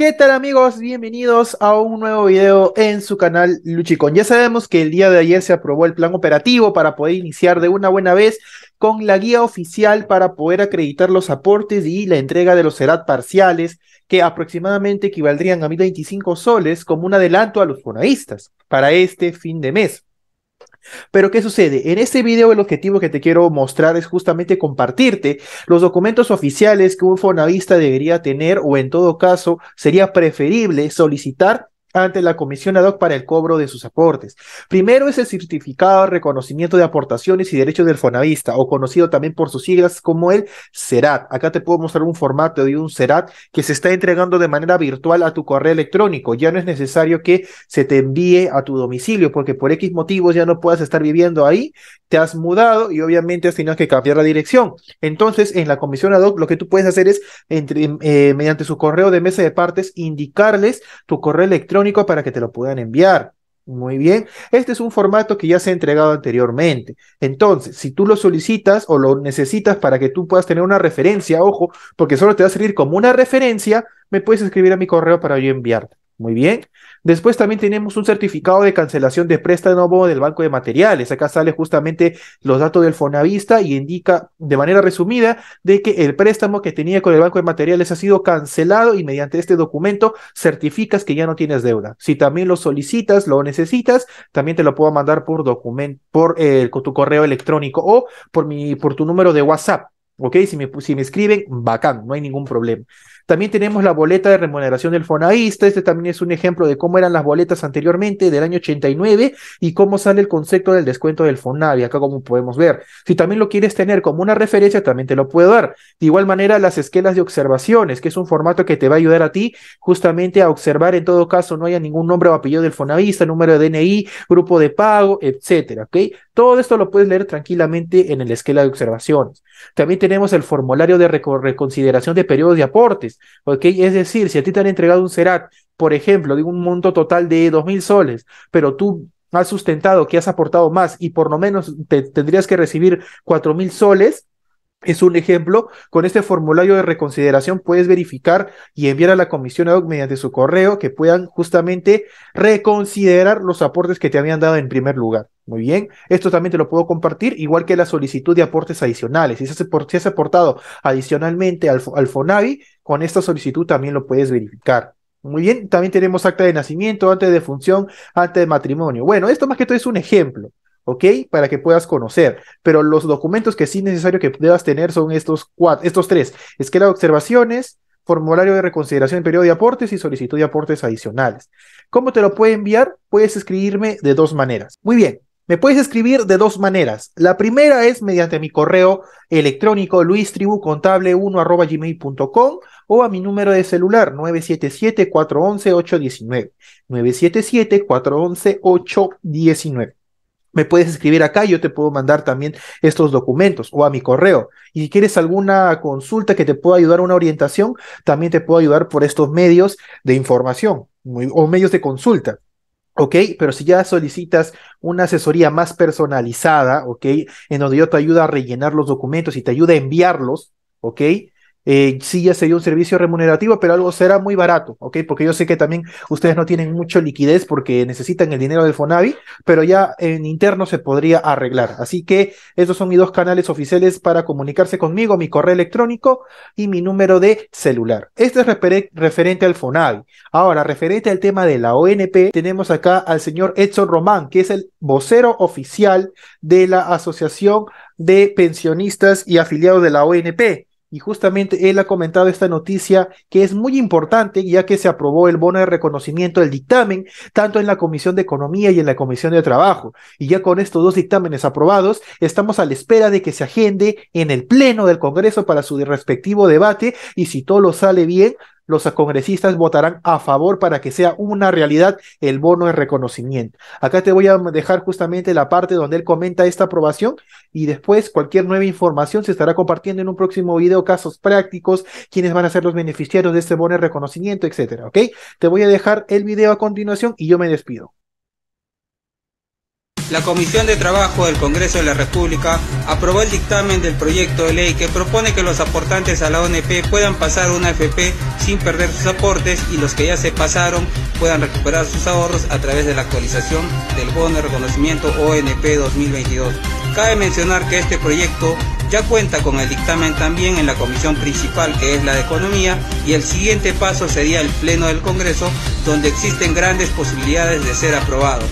¿Qué tal amigos? Bienvenidos a un nuevo video en su canal Luchicon. Ya sabemos que el día de ayer se aprobó el plan operativo para poder iniciar de una buena vez con la guía oficial para poder acreditar los aportes y la entrega de los edad parciales que aproximadamente equivaldrían a 1.025 soles como un adelanto a los jornalistas para este fin de mes. Pero ¿qué sucede? En este video el objetivo que te quiero mostrar es justamente compartirte los documentos oficiales que un fonavista debería tener o en todo caso sería preferible solicitar ante la Comisión ad hoc para el cobro de sus aportes. Primero es el certificado de reconocimiento de aportaciones y derechos del fonavista, o conocido también por sus siglas como el CERAT. Acá te puedo mostrar un formato de un CERAT que se está entregando de manera virtual a tu correo electrónico. Ya no es necesario que se te envíe a tu domicilio, porque por X motivos ya no puedas estar viviendo ahí, te has mudado y obviamente has tenido que cambiar la dirección. Entonces, en la comisión ad hoc, lo que tú puedes hacer es, eh, mediante su correo de mesa de partes, indicarles tu correo electrónico para que te lo puedan enviar. Muy bien. Este es un formato que ya se ha entregado anteriormente. Entonces, si tú lo solicitas o lo necesitas para que tú puedas tener una referencia, ojo, porque solo te va a servir como una referencia, me puedes escribir a mi correo para yo enviarte. Muy bien. Después también tenemos un certificado de cancelación de préstamo del Banco de Materiales. Acá sale justamente los datos del Fonavista y indica de manera resumida de que el préstamo que tenía con el Banco de Materiales ha sido cancelado y mediante este documento certificas que ya no tienes deuda. Si también lo solicitas, lo necesitas, también te lo puedo mandar por documento, por eh, tu correo electrónico o por mi, por tu número de WhatsApp ¿ok? Si me, si me escriben, bacán, no hay ningún problema. También tenemos la boleta de remuneración del fonaísta. Este también es un ejemplo de cómo eran las boletas anteriormente del año 89 y cómo sale el concepto del descuento del Fonavia, Acá como podemos ver. Si también lo quieres tener como una referencia, también te lo puedo dar. De igual manera, las esquelas de observaciones, que es un formato que te va a ayudar a ti justamente a observar en todo caso no haya ningún nombre o apellido del fonavista, número de DNI, grupo de pago, etcétera, ¿ok? Todo esto lo puedes leer tranquilamente en el esquela de observaciones. También tenemos el formulario de reconsideración de periodos de aportes, ¿ok? Es decir, si a ti te han entregado un CERAT, por ejemplo, de un monto total de 2.000 soles, pero tú has sustentado que has aportado más y por lo menos te tendrías que recibir mil soles, es un ejemplo, con este formulario de reconsideración puedes verificar y enviar a la comisión ad hoc mediante su correo que puedan justamente reconsiderar los aportes que te habían dado en primer lugar. Muy bien, esto también te lo puedo compartir, igual que la solicitud de aportes adicionales. Si has aportado adicionalmente al, al FONAVI, con esta solicitud también lo puedes verificar. Muy bien, también tenemos acta de nacimiento, antes de función, antes de matrimonio. Bueno, esto más que todo es un ejemplo, ¿ok? Para que puedas conocer. Pero los documentos que sí es necesario que debas tener son estos cuatro, estos tres: esquela de observaciones, formulario de reconsideración periodo de aportes y solicitud de aportes adicionales. ¿Cómo te lo puedo enviar? Puedes escribirme de dos maneras. Muy bien, me puedes escribir de dos maneras. La primera es mediante mi correo electrónico luistribucontable1.gmail.com o a mi número de celular 977-411-819. 977-411-819. Me puedes escribir acá, yo te puedo mandar también estos documentos o a mi correo. Y si quieres alguna consulta que te pueda ayudar, una orientación, también te puedo ayudar por estos medios de información o medios de consulta. ¿Ok? Pero si ya solicitas una asesoría más personalizada, ¿ok? En donde yo te ayuda a rellenar los documentos y te ayuda a enviarlos, ¿ok? eh, sí ya sería un servicio remunerativo, pero algo será muy barato, ¿ok? Porque yo sé que también ustedes no tienen mucho liquidez porque necesitan el dinero del Fonavi, pero ya en interno se podría arreglar. Así que esos son mis dos canales oficiales para comunicarse conmigo, mi correo electrónico y mi número de celular. Este es referente al Fonavi. Ahora, referente al tema de la ONP, tenemos acá al señor Edson Román, que es el vocero oficial de la Asociación de Pensionistas y Afiliados de la ONP. Y justamente él ha comentado esta noticia que es muy importante ya que se aprobó el bono de reconocimiento del dictamen tanto en la Comisión de Economía y en la Comisión de Trabajo. Y ya con estos dos dictámenes aprobados, estamos a la espera de que se agende en el Pleno del Congreso para su respectivo debate y si todo lo sale bien, los congresistas votarán a favor para que sea una realidad el bono de reconocimiento. Acá te voy a dejar justamente la parte donde él comenta esta aprobación y después cualquier nueva información se estará compartiendo en un próximo video, casos prácticos, quiénes van a ser los beneficiarios de este bono de reconocimiento, etcétera, ¿ok? Te voy a dejar el video a continuación y yo me despido la Comisión de Trabajo del Congreso de la República aprobó el dictamen del proyecto de ley que propone que los aportantes a la ONP puedan pasar una FP sin perder sus aportes y los que ya se pasaron puedan recuperar sus ahorros a través de la actualización del bono de reconocimiento ONP 2022. Cabe mencionar que este proyecto ya cuenta con el dictamen también en la comisión principal que es la de economía y el siguiente paso sería el pleno del Congreso donde existen grandes posibilidades de ser aprobado.